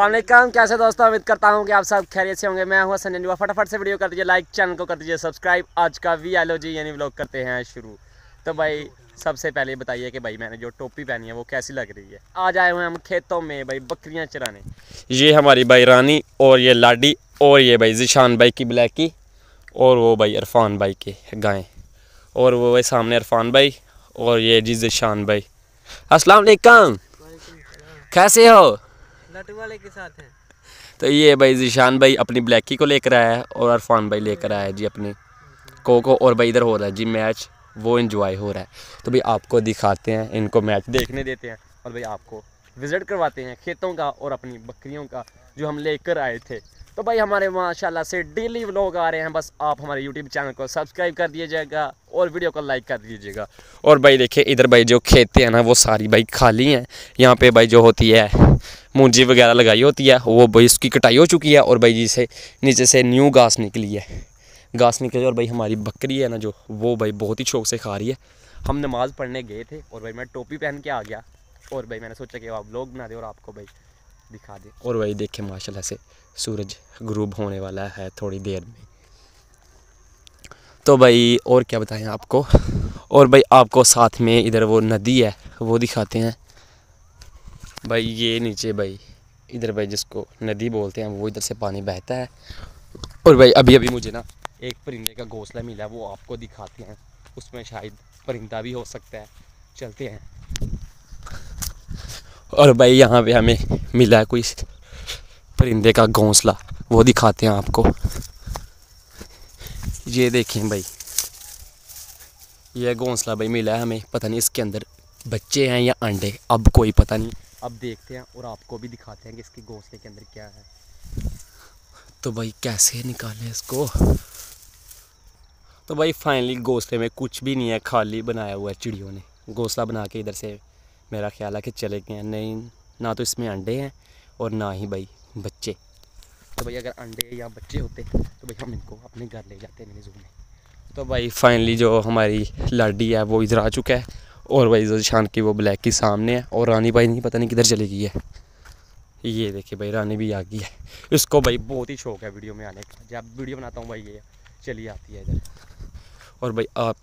असलम कैसे दोस्तों उम्मीद करता हूँ कि आप सब खैरियत से होंगे मैं हूँ सन्नी फटाफट से वीडियो कर दीजिए लाइक चैनल को कर दीजिए सब्सक्राइब आज का वी एल जी यानी ब्लॉग करते हैं शुरू तो भाई सबसे पहले बताइए कि भाई मैंने जो टोपी पहनी है वो कैसी लग रही है आज आए हुए हम खेतों में भाई बकरियाँ चराने ये हमारी भाई रानी और ये लाडी और ये भाई जिशान भाई की ब्लैक और वो भाई इरफान भाई के गायें और वो भाई सामने इरफान भाई और ये जी जिशान भाई असलकम कैसे हो लट वाले के साथ तो ये भाई जीशान भाई अपनी ब्लैकी को लेकर आया है और अरफान भाई लेकर आया है जी अपनी कोको और भाई इधर हो रहा है जी मैच वो इन्जॉय हो रहा है तो भाई आपको दिखाते हैं इनको मैच देखने देते हैं और भाई आपको विज़िट करवाते हैं खेतों का और अपनी बकरियों का जो हम लेकर आए थे तो भाई हमारे माशाल्लाह से डेली व्लॉग आ रहे हैं बस आप हमारे यूट्यूब चैनल को सब्सक्राइब कर दीजिएगा और वीडियो को लाइक कर दीजिएगा और भाई देखिए इधर भाई जो खेतें हैं ना वो सारी भाई खाली हैं यहाँ पे भाई जो होती है मूंजी वगैरह लगाई होती है वो भाई उसकी कटाई हो चुकी है और भाई जी से नीचे से न्यू घास निकली है घास निकली और भाई हमारी बकरी है ना जो वो भाई बहुत ही शौक से खा रही है हम नमाज़ पढ़ने गए थे और भाई मैं टोपी पहन के आ गया और भाई मैंने सोचा कि आप लोग बना दे और आपको भाई दिखा दे और वही देखें माशाल्लाह से सूरज ग्रूब होने वाला है थोड़ी देर में तो भाई और क्या बताएं आपको और भाई आपको साथ में इधर वो नदी है वो दिखाते हैं भाई ये नीचे भाई इधर भाई जिसको नदी बोलते हैं वो इधर से पानी बहता है और भाई अभी अभी मुझे ना एक परिंदे का घोंसला मिला वो आपको दिखाते हैं उसमें शायद परिंदा भी हो सकता है चलते हैं और भाई यहाँ पे हमें मिला है कोई परिंदे का घोंसला वो दिखाते हैं आपको ये देखें भाई यह घोंसला भाई मिला है हमें पता नहीं इसके अंदर बच्चे हैं या अंडे अब कोई पता नहीं अब देखते हैं और आपको भी दिखाते हैं कि इसके घोंसले के अंदर क्या है तो भाई कैसे निकालें इसको तो भाई फाइनली घोंसले में कुछ भी नहीं है खाली बनाया हुआ है चिड़ियों ने घोंसला बना के इधर से मेरा ख्याल है कि चले गए नहीं ना तो इसमें अंडे हैं और ना ही भाई बच्चे तो भाई अगर अंडे या बच्चे होते तो भाई हम इनको अपने घर ले जाते हैं जू में तो भाई फाइनली जो हमारी लाडी है वो इधर आ चुका है और भाई इज्जत शान की वो ब्लैक की सामने है और रानी भाई नहीं पता नहीं किधर चली गई है ये देखिए भाई रानी भी आ गई है इसको भाई बहुत ही शौक है वीडियो में आने का जब वीडियो बनाता हूँ भाई ये चली आती है इधर और भाई आप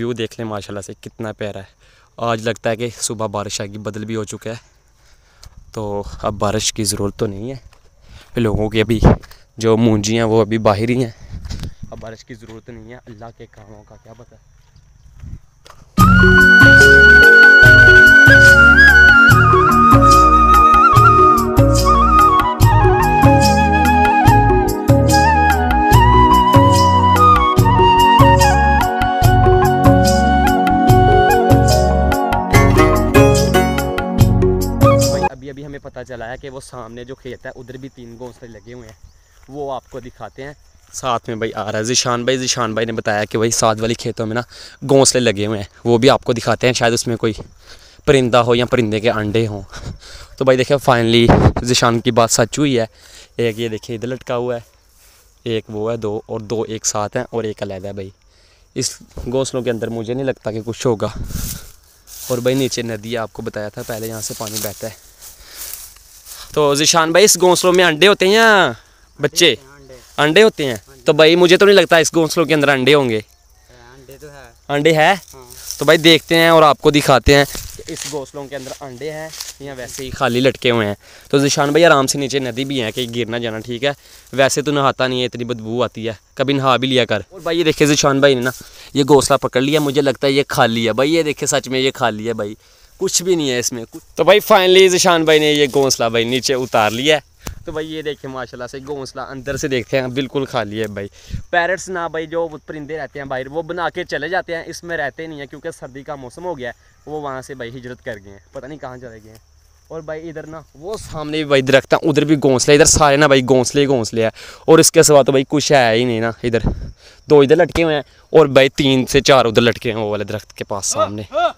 व्यू देख लें माशाल्लाह से कितना प्यारा है आज लगता है कि सुबह बारिश आएगी बदल भी हो चुका है तो अब बारिश की ज़रूरत तो नहीं है लोगों की अभी जो मूंजी हैं वो अभी बाहर ही हैं अब बारिश की ज़रूरत नहीं है अल्लाह के कामों का क्या पता हमें पता चला है कि वो सामने जो खेत है उधर भी तीन घोंसले लगे हुए हैं वो आपको दिखाते हैं साथ में भाई आ रहा है जिशान भाई जिशान भाई ने बताया कि भाई साथ वाली खेतों में ना घोंसले लगे हुए हैं वो भी आपको दिखाते हैं शायद उसमें कोई परिंदा हो या परिंदे के अंडे हों तो भाई देखिए फाइनली जिशान की बात सच हुई है एक ये देखिए इधर लटका हुआ है एक वो है दो और दो एक साथ हैं और एक अलग है भाई इस घोंसलों के अंदर मुझे नहीं लगता कि कुछ होगा और भाई नीचे नदी आपको बताया था पहले यहाँ से पानी बहता है तो जिशान भाई इस घोंसलों में अंडे होते हैं या बच्चे अंडे होते हैं तो भाई मुझे तो नहीं लगता इस घोंसलों के अंदर अंडे होंगे अंडे तो है हाँ। तो भाई देखते हैं और आपको दिखाते हैं इस घोंसलों के अंदर अंडे हैं या वैसे ही खाली लटके हुए हैं तो जिशान भाई आराम से नीचे नदी भी है कि गिरना जाना ठीक है वैसे तो नहाता नहीं है इतनी बदबू आती है कभी नहा भी लिया कर और भाई ये देखे जिशान भाई ने ना ये घोंसला पकड़ लिया मुझे लगता है ये खाली है भाई ये देखे सच में ये खाली है भाई कुछ भी नहीं है इसमें कुछ तो भाई फाइनली जिशान भाई ने ये घोंसला भाई नीचे उतार लिया है तो भाई ये देखें माशाल्लाह से घोंसला अंदर से देखते हैं बिल्कुल खाली है भाई पैरट्स ना भाई जो परिंदे रहते हैं बाहर वो बना के चले जाते हैं इसमें रहते नहीं हैं क्योंकि सर्दी का मौसम हो गया है वो वहाँ से भाई हिजरत कर गए हैं पता नहीं कहाँ चले गए हैं और भाई इधर ना वो सामने भी भाई दरख्त हैं उधर भी घोंसले इधर सारे ना भाई घोंसले ही घोंसले हैं और इसके सिवा तो भाई कुछ है ही नहीं ना इधर दो इधर लटके हुए हैं और भाई तीन से चार उधर लटके हैं वो वाले दरख्त के पास सामने हाँ, हाँ।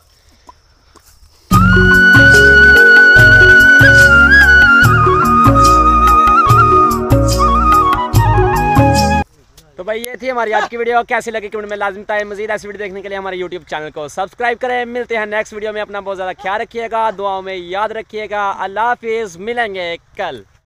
तो भाई ये थी हमारी आज की वीडियो कैसी लगी कमेंट में लाजमी है मजीद ऐसी वीडियो देखने के लिए हमारे यूट्यूब चैनल को सब्सक्राइब करें मिलते हैं नेक्स्ट वीडियो में अपना बहुत ज़्यादा ख्याल रखिएगा दुआओं में याद रखिएगा अल्लाह हाफिज़ मिलेंगे कल